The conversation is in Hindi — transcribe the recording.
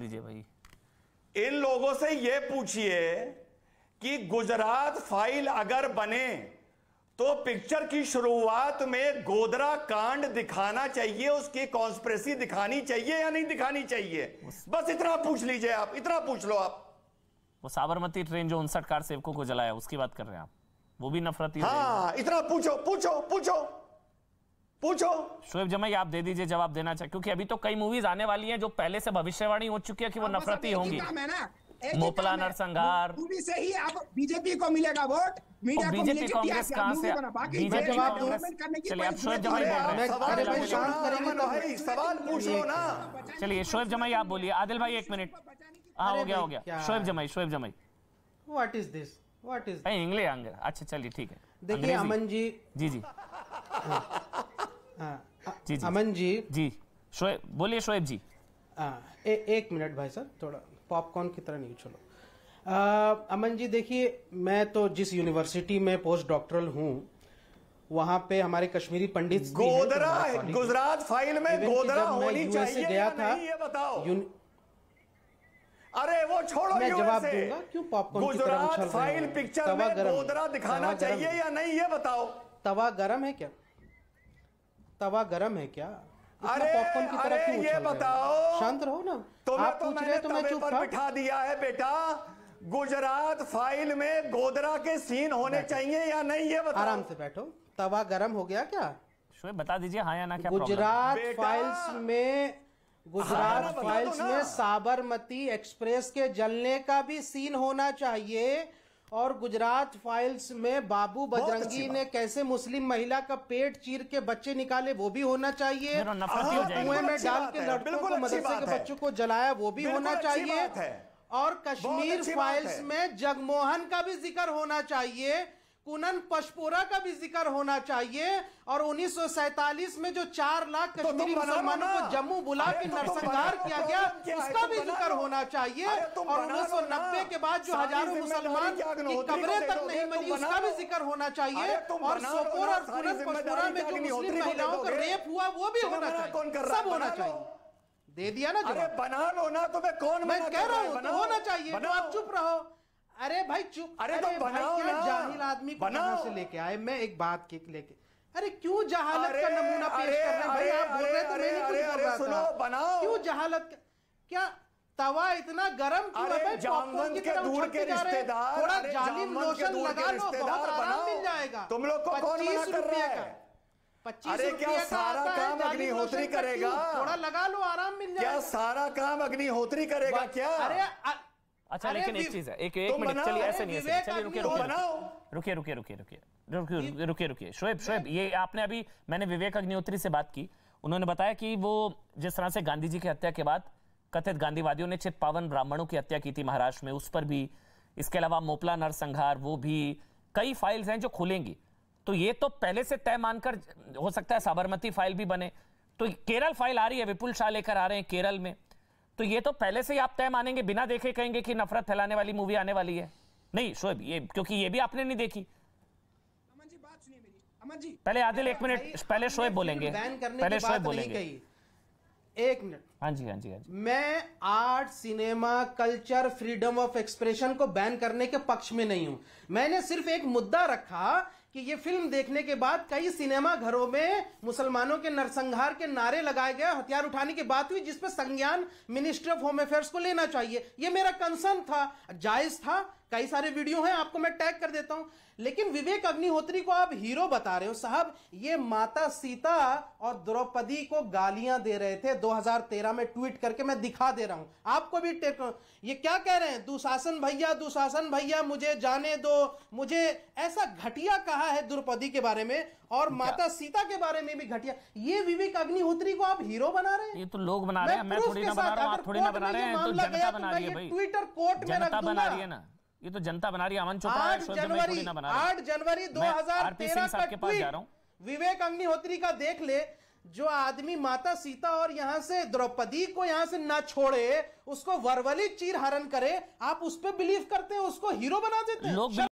लीजिए भाई इन लोगों से यह पूछिए कि गुजरात फाइल अगर बने तो पिक्चर की शुरुआत में गोदरा कांड दिखाना चाहिए उसकी कॉन्स्परेसी दिखानी चाहिए या नहीं दिखानी चाहिए बस इतना पूछ लीजिए आप इतना पूछ लो आप वो साबरमती ट्रेन जो उनसठ कार सेवकों को जलाया उसकी बात कर रहे हैं आप वो भी नफरती हाँ इतना पूछो पूछो पूछो पूछो शोएब जमाई आप दे दीजिए जवाब देना चाहिए क्योंकि अभी तो कई मूवीज आने वाली हैं जो पहले से भविष्यवाणी हो चुकी है कि वो नफरती होंगी मोपला नरसंहार मूवी से ही आप बीजेपी को मिलेगा वोट बीजेपी कांग्रेस कहाँ से बीजेपी चलिए आप शोएब जमाई बोल रहे हैं सवाल पूछ लो ना चलिए शोएब जमाई आप बोलिए आदिल भाई एक मिनट हाँ हो गया हो गया Shoaib Jamai Shoaib Jamai what is this what is England अच्छा चलिए ठीक है देखिए अमन जी जी जी हाँ। जी जी अमन जी जी शोएब बोलिए शोएब जी हाँ एक मिनट भाई साहब थोड़ा पॉपकॉर्न की तरह नहीं चलो अमन जी देखिए मैं तो जिस यूनिवर्सिटी में पोस्ट डॉक्टरल हूँ वहाँ पे हमारे कश्मीरी पंडित तो गोदरा गुजरात फाइल में गोदरा होनी चाहिए गया था ये बताओ अरे वो छोड़ो मैं जवाब दूंगा क्यों पॉपकॉर्न गुजरात फाइल पिक्चर में गोदरा दिखाना चाहिए या नहीं ये बताओ तवा गरम है क्या तवा गरम है क्या अरे की अरे ये बताओ शांत रहो ना तुम्हें तो मैंने तो मैं तो तो पर बिठा दिया है बेटा गुजरात फाइल में गोदरा के सीन होने चाहिए या नहीं ये बताओ आराम से बैठो तवा गरम हो गया क्या शोएब बता दीजिए हाँ या ना क्या गुजरात फाइल्स में गुजरात हाँ, फाइल्स में साबरमती एक्सप्रेस के जलने का भी सीन होना चाहिए और गुजरात फाइल्स में बाबू बजरंगी ने कैसे मुस्लिम महिला का पेट चीर के बच्चे निकाले वो भी होना चाहिए कुएं में डाल के लड़कों को मदरसे के बच्चों को जलाया वो भी होना चाहिए और कश्मीर फाइल्स में जगमोहन का भी जिक्र होना चाहिए कुनन पशपोरा का भी जिक्र होना चाहिए और उन्नीस में जो चार लाख तो कश्मीरी तो मुसलमानों को जम्मू बुला के नरसंहार किया गया उसका भी जिक्र होना चाहिए और उन्नीस के बाद जो हजारों मुसलमान की कब्रें तक नहीं बनी उसका भी जिक्र होना चाहिए और सोपोर और कुनन पशपोरा में जो मुस्लिम महिलाओं का रेप हुआ वो भी होना चाहिए सब होना चाहिए दे दिया ना जो बना लो ना तुम्हें कौन मैं कह रहा हूँ होना चाहिए तो आप चुप रहो अरे भाई चुप अरे, तो अरे तो बनाओ ना जाहिल आदमी को बनाओ से लेके आए मैं एक बात के लेके अरे क्यों जहालत का नमूना पेश कर रहे हैं भाई आप बोल रहे तो मैं नहीं कुछ बोल रहा सुनो बनाओ क्यों जहालत क्या तवा इतना गरम क्यों है भाई जानवन के दूर के रिश्तेदार थोड़ा जालिम लोशन लगा लो बहुत आराम मिल जाएगा तुम लोग को कौन मना कर रहा है अरे क्या सारा काम अग्निहोत्री करेगा थोड़ा लगा लो आराम मिल जाएगा क्या सारा काम अग्निहोत्री करेगा क्या अरे अच्छा लेकिन एक चीज है एक एक मिनट चलिए ऐसे नहीं ऐसे चलिए रुकिए रुकिए रुकिए रुकिए रुकिए रुकिए रुकिए शोएब शोएब ये आपने अभी मैंने विवेक अग्निहोत्री से बात की उन्होंने बताया कि वो जिस तरह से गांधी जी की हत्या के बाद कथित गांधीवादियों ने चित पावन ब्राह्मणों की हत्या की थी महाराष्ट्र में उस पर भी इसके अलावा मोपला नरसंहार वो भी कई फाइल्स हैं जो खुलेंगी तो ये तो पहले से तय मानकर हो सकता है साबरमती फाइल भी बने तो केरल फाइल आ रही है विपुल शाह लेकर आ रहे हैं केरल में तो ये तो पहले से ही आप तय मानेंगे बिना देखे कहेंगे कि नफरत फैलाने वाली मूवी आने वाली है नहीं शोएब ये क्योंकि ये भी आपने नहीं देखी अमन जी बात सुनिए मेरी अमन जी पहले आदिल एक मिनट पहले शोएब बोलेंगे पहले शोएब बोलेंगे एक मिनट हाँ जी हाँ जी हाँ जी मैं art cinema culture freedom of expression को बैन करने के पक्ष में नहीं हूं मैंने सिर्फ एक मुद्दा रखा कि ये फिल्म देखने के बाद कई सिनेमा घरों में मुसलमानों के नरसंहार के नारे लगाए गए हथियार उठाने की बात हुई जिसपे संज्ञान मिनिस्ट्री ऑफ होम अफेयर्स को लेना चाहिए ये मेरा कंसर्न था जायज था कई सारे वीडियो हैं आपको मैं टैग कर देता हूं लेकिन विवेक अग्निहोत्री को आप हीरो बता रहे हो साहब ये माता सीता और द्रौपदी को गालियां दे रहे थे 2013 में ट्वीट करके मैं दिखा दे रहा हूं आपको भी टेक ये क्या कह रहे हैं दुशासन भैया दुशासन भैया मुझे जाने दो मुझे ऐसा घटिया कहा है द्रौपदी के बारे में और माता सीता के बारे में भी घटिया ये विवेक अग्निहोत्री को आप हीरो बना रहे हैं ये तो लोग बना रहे हैं मैं थोड़ी ना बना रहा हूं आप थोड़ी ना बना रहे हैं तो जनता बना तो रही है भाई ट्विटर कोर्ट में रख दूंगा ये तो जनता बना रही अमन चोपड़ा आठ जनवरी आठ जनवरी दो हजार तेरह का हूँ विवेक अग्निहोत्री का देख ले जो आदमी माता सीता और यहां से द्रौपदी को यहां से ना छोड़े उसको वरवली चीर हरण करे आप उस पर बिलीव करते हैं उसको हीरो बना देते हैं लोग